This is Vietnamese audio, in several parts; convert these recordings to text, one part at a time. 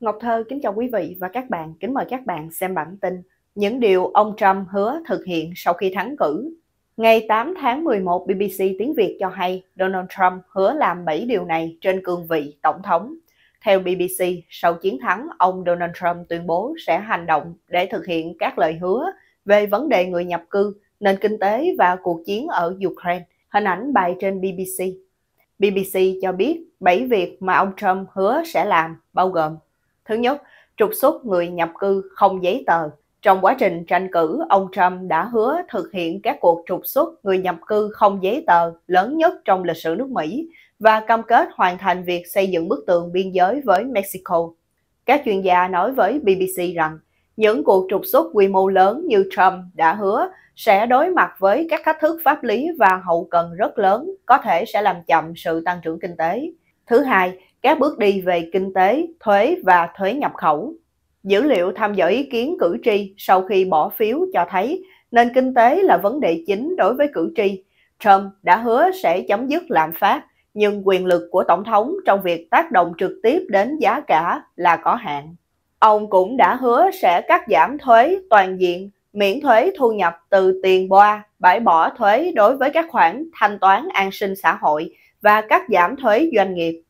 Ngọc Thơ kính chào quý vị và các bạn, kính mời các bạn xem bản tin Những điều ông Trump hứa thực hiện sau khi thắng cử Ngày 8 tháng 11, BBC tiếng Việt cho hay Donald Trump hứa làm 7 điều này trên cương vị Tổng thống. Theo BBC, sau chiến thắng, ông Donald Trump tuyên bố sẽ hành động để thực hiện các lời hứa về vấn đề người nhập cư, nền kinh tế và cuộc chiến ở Ukraine. Hình ảnh bài trên BBC. BBC cho biết 7 việc mà ông Trump hứa sẽ làm bao gồm Thứ nhất, trục xuất người nhập cư không giấy tờ. Trong quá trình tranh cử, ông Trump đã hứa thực hiện các cuộc trục xuất người nhập cư không giấy tờ lớn nhất trong lịch sử nước Mỹ và cam kết hoàn thành việc xây dựng bức tường biên giới với Mexico. Các chuyên gia nói với BBC rằng những cuộc trục xuất quy mô lớn như Trump đã hứa sẽ đối mặt với các thách thức pháp lý và hậu cần rất lớn, có thể sẽ làm chậm sự tăng trưởng kinh tế. Thứ hai, các bước đi về kinh tế, thuế và thuế nhập khẩu. Dữ liệu tham dự ý kiến cử tri sau khi bỏ phiếu cho thấy nền kinh tế là vấn đề chính đối với cử tri. Trump đã hứa sẽ chấm dứt lạm phát, nhưng quyền lực của Tổng thống trong việc tác động trực tiếp đến giá cả là có hạn. Ông cũng đã hứa sẽ cắt giảm thuế toàn diện, miễn thuế thu nhập từ tiền boa, bãi bỏ thuế đối với các khoản thanh toán an sinh xã hội và cắt giảm thuế doanh nghiệp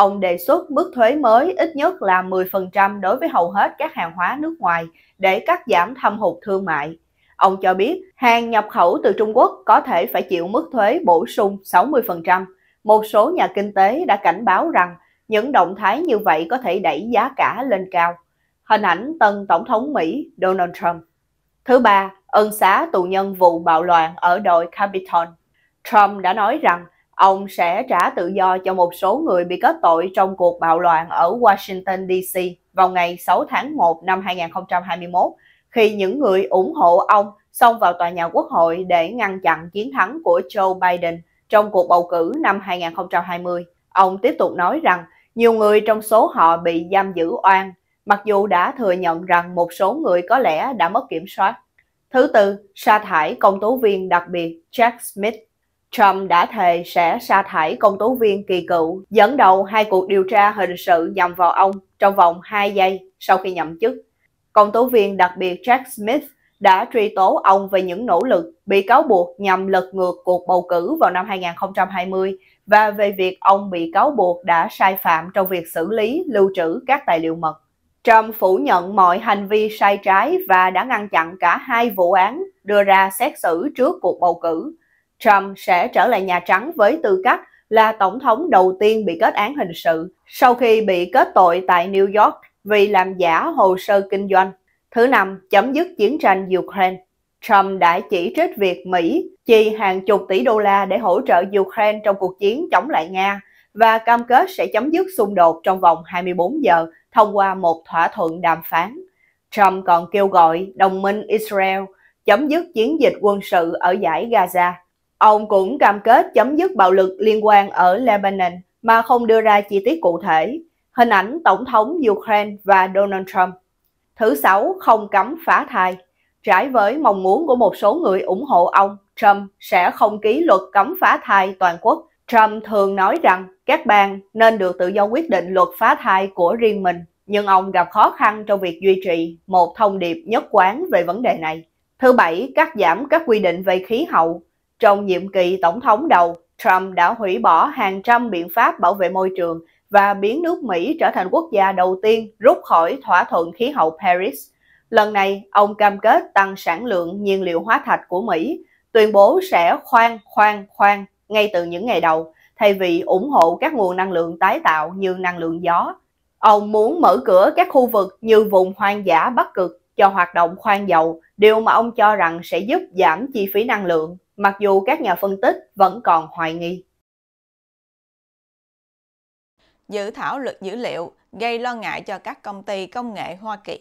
Ông đề xuất mức thuế mới ít nhất là 10% đối với hầu hết các hàng hóa nước ngoài để cắt giảm thâm hụt thương mại. Ông cho biết hàng nhập khẩu từ Trung Quốc có thể phải chịu mức thuế bổ sung 60%. Một số nhà kinh tế đã cảnh báo rằng những động thái như vậy có thể đẩy giá cả lên cao. Hình ảnh tân Tổng thống Mỹ Donald Trump. Thứ ba, ân xá tù nhân vụ bạo loạn ở đội Capitol. Trump đã nói rằng ông sẽ trả tự do cho một số người bị kết tội trong cuộc bạo loạn ở Washington DC vào ngày 6 tháng 1 năm 2021 khi những người ủng hộ ông xông vào tòa nhà quốc hội để ngăn chặn chiến thắng của Joe Biden trong cuộc bầu cử năm 2020. Ông tiếp tục nói rằng nhiều người trong số họ bị giam giữ oan, mặc dù đã thừa nhận rằng một số người có lẽ đã mất kiểm soát. Thứ tư, sa thải công tố viên đặc biệt Jack Smith Trump đã thề sẽ sa thải công tố viên kỳ cựu dẫn đầu hai cuộc điều tra hình sự nhằm vào ông trong vòng 2 giây sau khi nhậm chức. Công tố viên đặc biệt Jack Smith đã truy tố ông về những nỗ lực bị cáo buộc nhằm lật ngược cuộc bầu cử vào năm 2020 và về việc ông bị cáo buộc đã sai phạm trong việc xử lý lưu trữ các tài liệu mật. Trump phủ nhận mọi hành vi sai trái và đã ngăn chặn cả hai vụ án đưa ra xét xử trước cuộc bầu cử Trump sẽ trở lại Nhà Trắng với tư cách là tổng thống đầu tiên bị kết án hình sự sau khi bị kết tội tại New York vì làm giả hồ sơ kinh doanh. Thứ năm, chấm dứt chiến tranh Ukraine. Trump đã chỉ trích việc Mỹ chi hàng chục tỷ đô la để hỗ trợ Ukraine trong cuộc chiến chống lại Nga và cam kết sẽ chấm dứt xung đột trong vòng 24 giờ thông qua một thỏa thuận đàm phán. Trump còn kêu gọi đồng minh Israel chấm dứt chiến dịch quân sự ở giải Gaza. Ông cũng cam kết chấm dứt bạo lực liên quan ở Lebanon mà không đưa ra chi tiết cụ thể. Hình ảnh Tổng thống Ukraine và Donald Trump. Thứ sáu, không cấm phá thai. Trái với mong muốn của một số người ủng hộ ông, Trump sẽ không ký luật cấm phá thai toàn quốc. Trump thường nói rằng các bang nên được tự do quyết định luật phá thai của riêng mình, nhưng ông gặp khó khăn trong việc duy trì một thông điệp nhất quán về vấn đề này. Thứ bảy, cắt giảm các quy định về khí hậu trong nhiệm kỳ tổng thống đầu, Trump đã hủy bỏ hàng trăm biện pháp bảo vệ môi trường và biến nước Mỹ trở thành quốc gia đầu tiên rút khỏi thỏa thuận khí hậu Paris. Lần này, ông cam kết tăng sản lượng nhiên liệu hóa thạch của Mỹ, tuyên bố sẽ khoan khoan khoan ngay từ những ngày đầu, thay vì ủng hộ các nguồn năng lượng tái tạo như năng lượng gió. Ông muốn mở cửa các khu vực như vùng hoang dã Bắc Cực cho hoạt động khoan dầu, điều mà ông cho rằng sẽ giúp giảm chi phí năng lượng, mặc dù các nhà phân tích vẫn còn hoài nghi. Dự thảo luật dữ liệu gây lo ngại cho các công ty công nghệ Hoa Kỳ.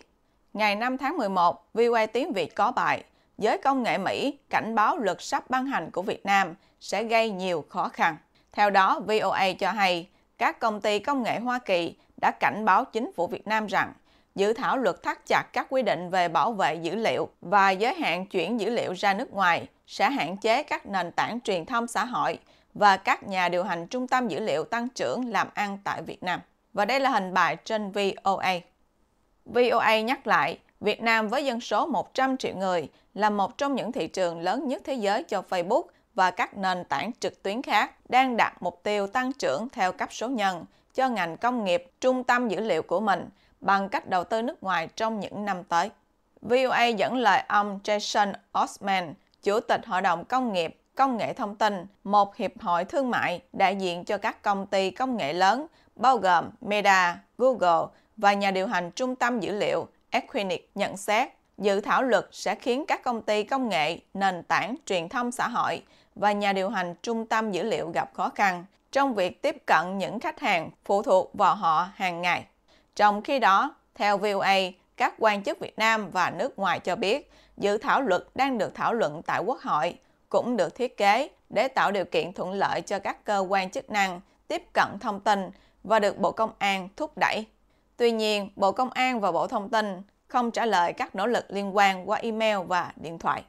Ngày 5 tháng 11, VOA Tiếng Việt có bài Giới công nghệ Mỹ cảnh báo luật sắp ban hành của Việt Nam sẽ gây nhiều khó khăn. Theo đó, VOA cho hay các công ty công nghệ Hoa Kỳ đã cảnh báo chính phủ Việt Nam rằng dự thảo luật thắt chặt các quy định về bảo vệ dữ liệu và giới hạn chuyển dữ liệu ra nước ngoài, sẽ hạn chế các nền tảng truyền thông xã hội và các nhà điều hành trung tâm dữ liệu tăng trưởng làm ăn tại Việt Nam. Và đây là hình bài trên VOA. VOA nhắc lại, Việt Nam với dân số 100 triệu người là một trong những thị trường lớn nhất thế giới cho Facebook và các nền tảng trực tuyến khác đang đạt mục tiêu tăng trưởng theo cấp số nhân cho ngành công nghiệp trung tâm dữ liệu của mình bằng cách đầu tư nước ngoài trong những năm tới. VOA dẫn lời ông Jason Osman, Chủ tịch Hội đồng Công nghiệp, Công nghệ Thông tin, một hiệp hội thương mại đại diện cho các công ty công nghệ lớn, bao gồm Meta, Google và nhà điều hành trung tâm dữ liệu Equinix nhận xét dự thảo luật sẽ khiến các công ty công nghệ, nền tảng truyền thông xã hội và nhà điều hành trung tâm dữ liệu gặp khó khăn trong việc tiếp cận những khách hàng phụ thuộc vào họ hàng ngày. Trong khi đó, theo VOA, các quan chức Việt Nam và nước ngoài cho biết, dự thảo luật đang được thảo luận tại Quốc hội, cũng được thiết kế để tạo điều kiện thuận lợi cho các cơ quan chức năng tiếp cận thông tin và được Bộ Công an thúc đẩy. Tuy nhiên, Bộ Công an và Bộ Thông tin không trả lời các nỗ lực liên quan qua email và điện thoại.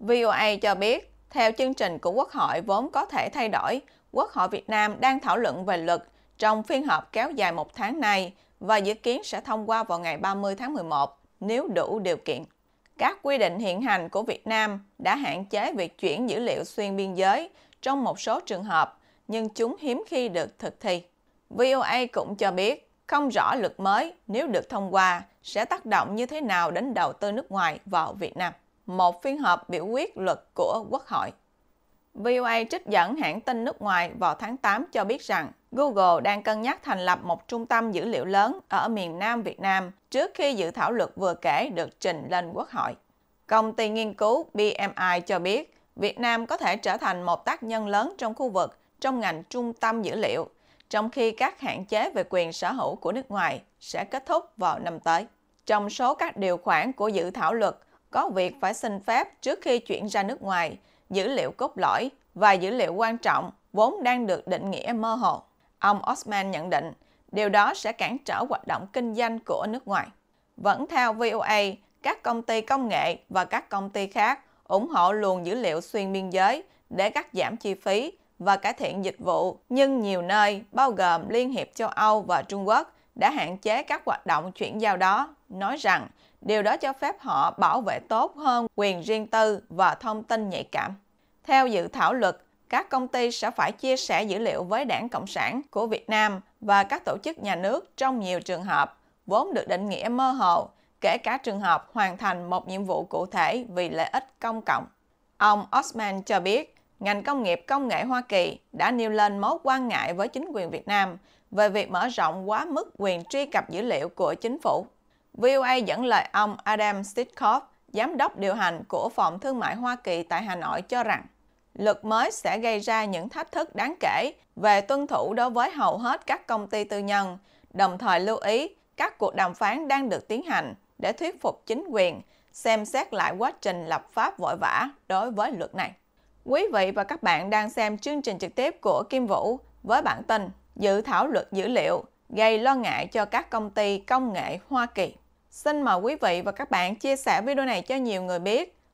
VOA cho biết, theo chương trình của Quốc hội vốn có thể thay đổi, Quốc hội Việt Nam đang thảo luận về luật trong phiên họp kéo dài một tháng nay và dự kiến sẽ thông qua vào ngày 30 tháng 11 nếu đủ điều kiện. Các quy định hiện hành của Việt Nam đã hạn chế việc chuyển dữ liệu xuyên biên giới trong một số trường hợp, nhưng chúng hiếm khi được thực thi. VOA cũng cho biết, không rõ luật mới nếu được thông qua sẽ tác động như thế nào đến đầu tư nước ngoài vào Việt Nam. Một phiên họp biểu quyết luật của Quốc hội. VOA trích dẫn hãng tin nước ngoài vào tháng 8 cho biết rằng Google đang cân nhắc thành lập một trung tâm dữ liệu lớn ở miền Nam Việt Nam trước khi dự thảo luật vừa kể được trình lên Quốc hội. Công ty nghiên cứu BMI cho biết, Việt Nam có thể trở thành một tác nhân lớn trong khu vực trong ngành trung tâm dữ liệu, trong khi các hạn chế về quyền sở hữu của nước ngoài sẽ kết thúc vào năm tới. Trong số các điều khoản của dự thảo luật có việc phải xin phép trước khi chuyển ra nước ngoài, dữ liệu cốt lõi và dữ liệu quan trọng vốn đang được định nghĩa mơ hồ. Ông Osman nhận định điều đó sẽ cản trở hoạt động kinh doanh của nước ngoài. Vẫn theo VOA, các công ty công nghệ và các công ty khác ủng hộ luồng dữ liệu xuyên biên giới để cắt giảm chi phí và cải thiện dịch vụ, nhưng nhiều nơi, bao gồm Liên hiệp châu Âu và Trung Quốc, đã hạn chế các hoạt động chuyển giao đó, nói rằng điều đó cho phép họ bảo vệ tốt hơn quyền riêng tư và thông tin nhạy cảm. Theo dự thảo luật, các công ty sẽ phải chia sẻ dữ liệu với Đảng Cộng sản của Việt Nam và các tổ chức nhà nước trong nhiều trường hợp, vốn được định nghĩa mơ hồ, kể cả trường hợp hoàn thành một nhiệm vụ cụ thể vì lợi ích công cộng. Ông Osman cho biết, ngành công nghiệp công nghệ Hoa Kỳ đã nêu lên mối quan ngại với chính quyền Việt Nam về việc mở rộng quá mức quyền truy cập dữ liệu của chính phủ. VOA dẫn lời ông Adam Stitkov, giám đốc điều hành của Phòng Thương mại Hoa Kỳ tại Hà Nội cho rằng luật mới sẽ gây ra những thách thức đáng kể về tuân thủ đối với hầu hết các công ty tư nhân, đồng thời lưu ý các cuộc đàm phán đang được tiến hành để thuyết phục chính quyền xem xét lại quá trình lập pháp vội vã đối với luật này. Quý vị và các bạn đang xem chương trình trực tiếp của Kim Vũ với bản tin Dự thảo luật dữ liệu gây lo ngại cho các công ty công nghệ Hoa Kỳ. Xin mời quý vị và các bạn chia sẻ video này cho nhiều người biết